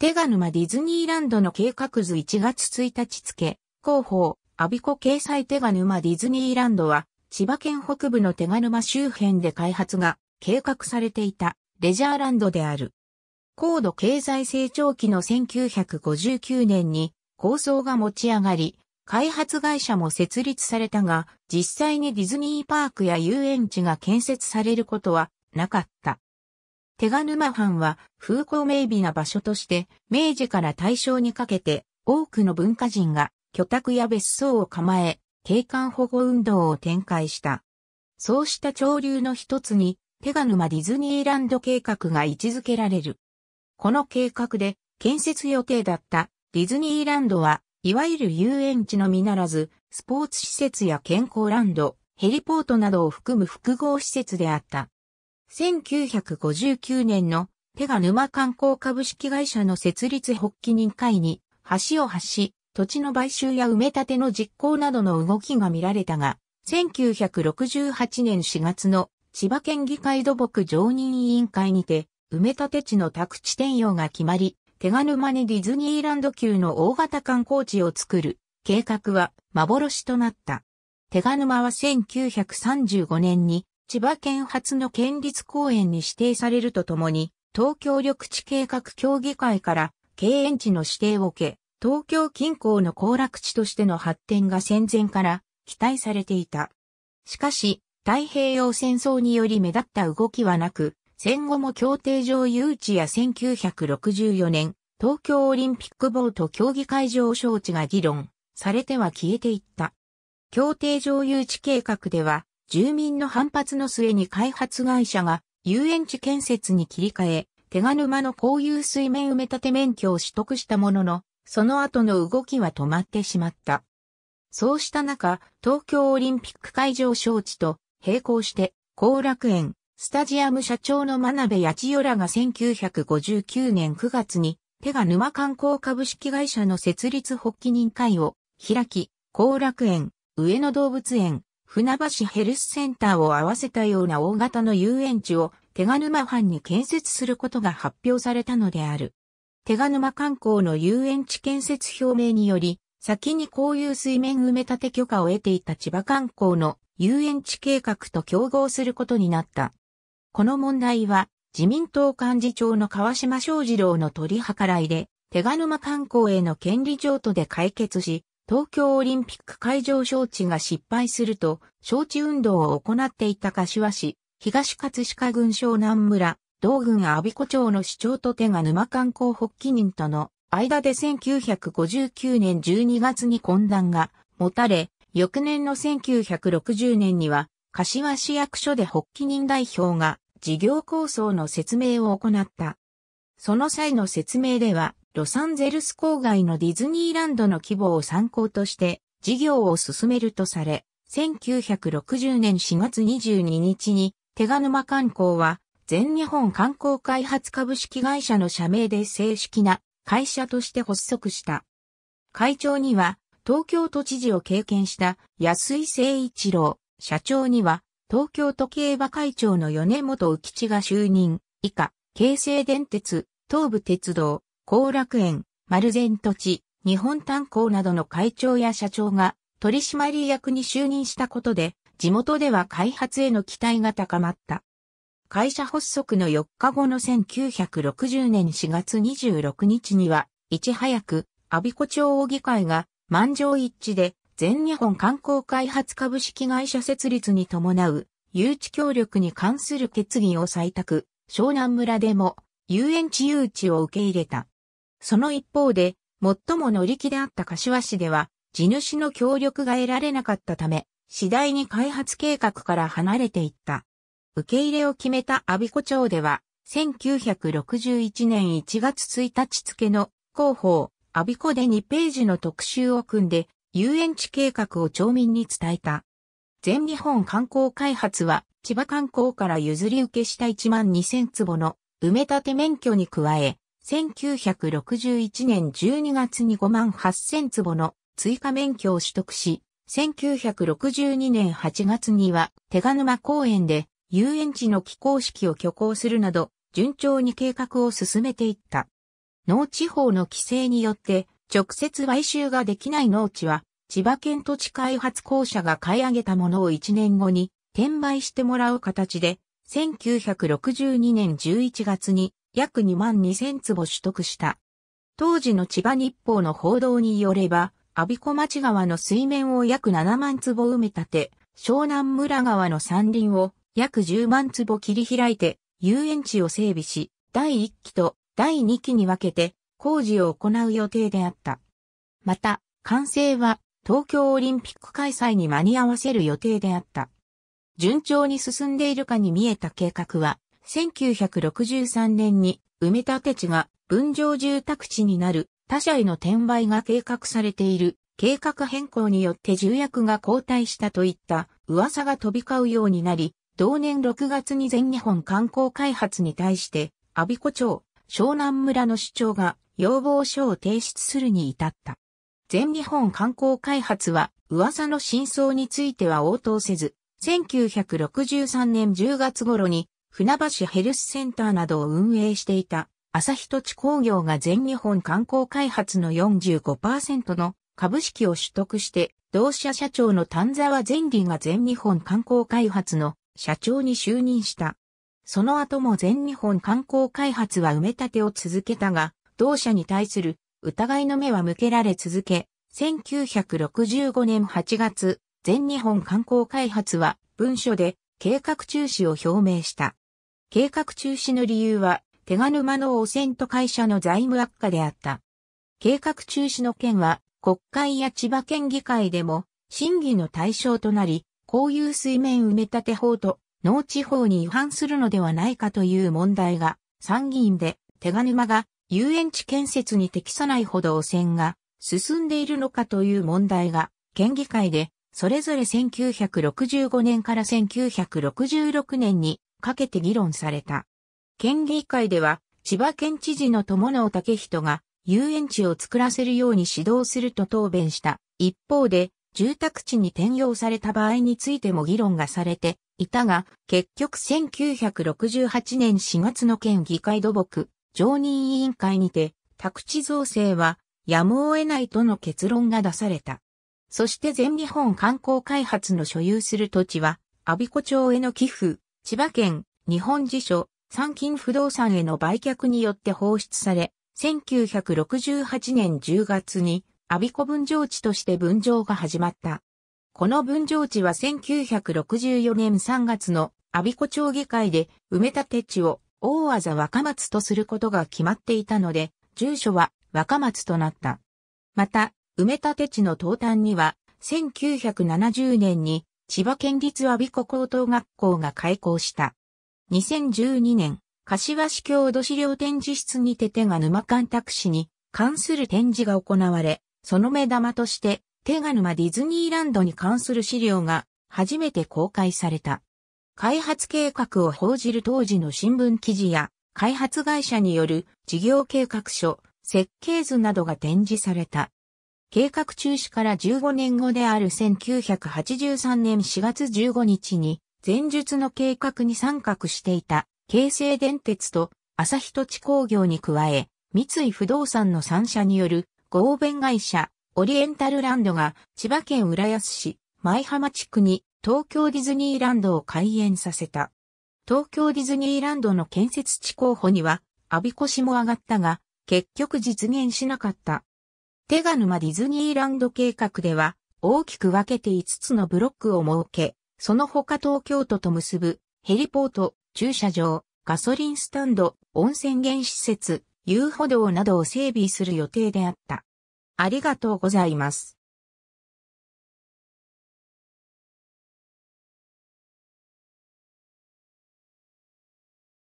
手賀沼ディズニーランドの計画図1月1日付、広報、アビコ掲載手賀沼ディズニーランドは、千葉県北部の手賀沼周辺で開発が計画されていたレジャーランドである。高度経済成長期の1959年に構想が持ち上がり、開発会社も設立されたが、実際にディズニーパークや遊園地が建設されることはなかった。手賀沼藩は風光明媚な場所として、明治から大正にかけて多くの文化人が居宅や別荘を構え、景観保護運動を展開した。そうした潮流の一つに、手賀沼ディズニーランド計画が位置づけられる。この計画で建設予定だったディズニーランドは、いわゆる遊園地のみならず、スポーツ施設や健康ランド、ヘリポートなどを含む複合施設であった。1959年の手賀沼観光株式会社の設立発起人会に橋を発し、土地の買収や埋め立ての実行などの動きが見られたが、1968年4月の千葉県議会土木常任委員会にて、埋め立て地の宅地転用が決まり、手賀沼にディズニーランド級の大型観光地を作る計画は幻となった。手賀沼は1935年に千葉県初の県立公園に指定されるとともに、東京緑地計画協議会から経営地の指定を受け、東京近郊の行楽地としての発展が戦前から期待されていた。しかし、太平洋戦争により目立った動きはなく、戦後も協定上誘致や1964年、東京オリンピックボート競技会場招致が議論されては消えていった。協定上誘致計画では、住民の反発の末に開発会社が遊園地建設に切り替え、手賀沼の公有水面埋め立て免許を取得したものの、その後の動きは止まってしまった。そうした中、東京オリンピック会場招致と並行して、後楽園、スタジアム社長の真鍋八代らが1959年9月に、手賀沼観光株式会社の設立発起人会を開き、後楽園、上野動物園、船橋ヘルスセンターを合わせたような大型の遊園地を手賀沼藩に建設することが発表されたのである。手賀沼観光の遊園地建設表明により、先にこういう水面埋め立て許可を得ていた千葉観光の遊園地計画と競合することになった。この問題は自民党幹事長の川島昌二郎の取り計らいで、手賀沼観光への権利譲渡で解決し、東京オリンピック会場招致が失敗すると、招致運動を行っていた柏市、東葛飾郡小南村、道郡阿鼻子町の市長と手が沼観光発起人との間で1959年12月に懇談が持たれ、翌年の1960年には、柏市役所で発起人代表が事業構想の説明を行った。その際の説明では、ロサンゼルス郊外のディズニーランドの規模を参考として事業を進めるとされ、1960年4月22日に手賀沼観光は全日本観光開発株式会社の社名で正式な会社として発足した。会長には東京都知事を経験した安井誠一郎、社長には東京都競馬会長の米本浮吉が就任、以下、京成電鉄、東武鉄道、後楽園、丸善土地、日本炭鉱などの会長や社長が取締役に就任したことで、地元では開発への期待が高まった。会社発足の4日後の1960年4月26日には、いち早く、阿ビ子町大議会が満場一致で全日本観光開発株式会社設立に伴う誘致協力に関する決議を採択、湘南村でも遊園地誘致を受け入れた。その一方で、最も乗り気であった柏市では、地主の協力が得られなかったため、次第に開発計画から離れていった。受け入れを決めた阿鼻子町では、1961年1月1日付の広報、阿鼻子で2ページの特集を組んで、遊園地計画を町民に伝えた。全日本観光開発は、千葉観光から譲り受けした1万2000坪の埋め立て免許に加え、1961年12月に5万8000坪の追加免許を取得し、1962年8月には手賀沼公園で遊園地の起工式を挙行するなど、順調に計画を進めていった。農地法の規制によって直接買収ができない農地は、千葉県土地開発公社が買い上げたものを1年後に転売してもらう形で、1962年11月に約2万2000坪取得した。当時の千葉日報の報道によれば、阿鼻子町川の水面を約7万坪埋め立て、湘南村川の山林を約10万坪切り開いて、遊園地を整備し、第1期と第2期に分けて工事を行う予定であった。また、完成は東京オリンピック開催に間に合わせる予定であった。順調に進んでいるかに見えた計画は、1963年に埋め立て地が分譲住宅地になる他社への転売が計画されている計画変更によって重役が交代したといった噂が飛び交うようになり、同年6月に全日本観光開発に対して、阿鼻子町、湘南村の市長が要望書を提出するに至った。全日本観光開発は噂の真相については応答せず、1963年10月頃に船橋ヘルスセンターなどを運営していた、朝日土地工業が全日本観光開発の45%の株式を取得して、同社社長の丹沢善理が全日本観光開発の社長に就任した。その後も全日本観光開発は埋め立てを続けたが、同社に対する疑いの目は向けられ続け、1965年8月、全日本観光開発は文書で計画中止を表明した。計画中止の理由は、手賀沼の汚染と会社の財務悪化であった。計画中止の件は、国会や千葉県議会でも、審議の対象となり、公有水面埋め立て法と農地法に違反するのではないかという問題が、参議院で手賀沼が遊園地建設に適さないほど汚染が進んでいるのかという問題が、県議会でそれぞれ1965年から1966年にかけて議論された。県議会では、千葉県知事の友野武人が遊園地を作らせるように指導すると答弁した。一方で、住宅地に転用された場合についても議論がされていたが、結局1968年4月の県議会土木常任委員会にて、宅地造成はやむを得ないとの結論が出された。そして全日本観光開発の所有する土地は、阿鼻子町への寄付、千葉県日本辞書参勤不動産への売却によって放出され、1968年10月に阿鼻子分譲地として分譲が始まった。この分譲地は1964年3月の阿鼻子町議会で埋め立て地を大和若松とすることが決まっていたので、住所は若松となった。また、埋め立て地の東端には、1970年に千葉県立阿鼻子高等学校が開校した。2012年、柏市郷土資料展示室にて手が沼干拓市に関する展示が行われ、その目玉として、手が沼ディズニーランドに関する資料が初めて公開された。開発計画を報じる当時の新聞記事や、開発会社による事業計画書、設計図などが展示された。計画中止から15年後である1983年4月15日に、前述の計画に参画していた、京成電鉄と朝日土地工業に加え、三井不動産の3社による合弁会社、オリエンタルランドが千葉県浦安市、舞浜地区に東京ディズニーランドを開園させた。東京ディズニーランドの建設地候補には、アビコシも上がったが、結局実現しなかった。手賀沼ディズニーランド計画では、大きく分けて5つのブロックを設け、その他東京都と結ぶ、ヘリポート、駐車場、ガソリンスタンド、温泉源施設、遊歩道などを整備する予定であった。ありがとうございます。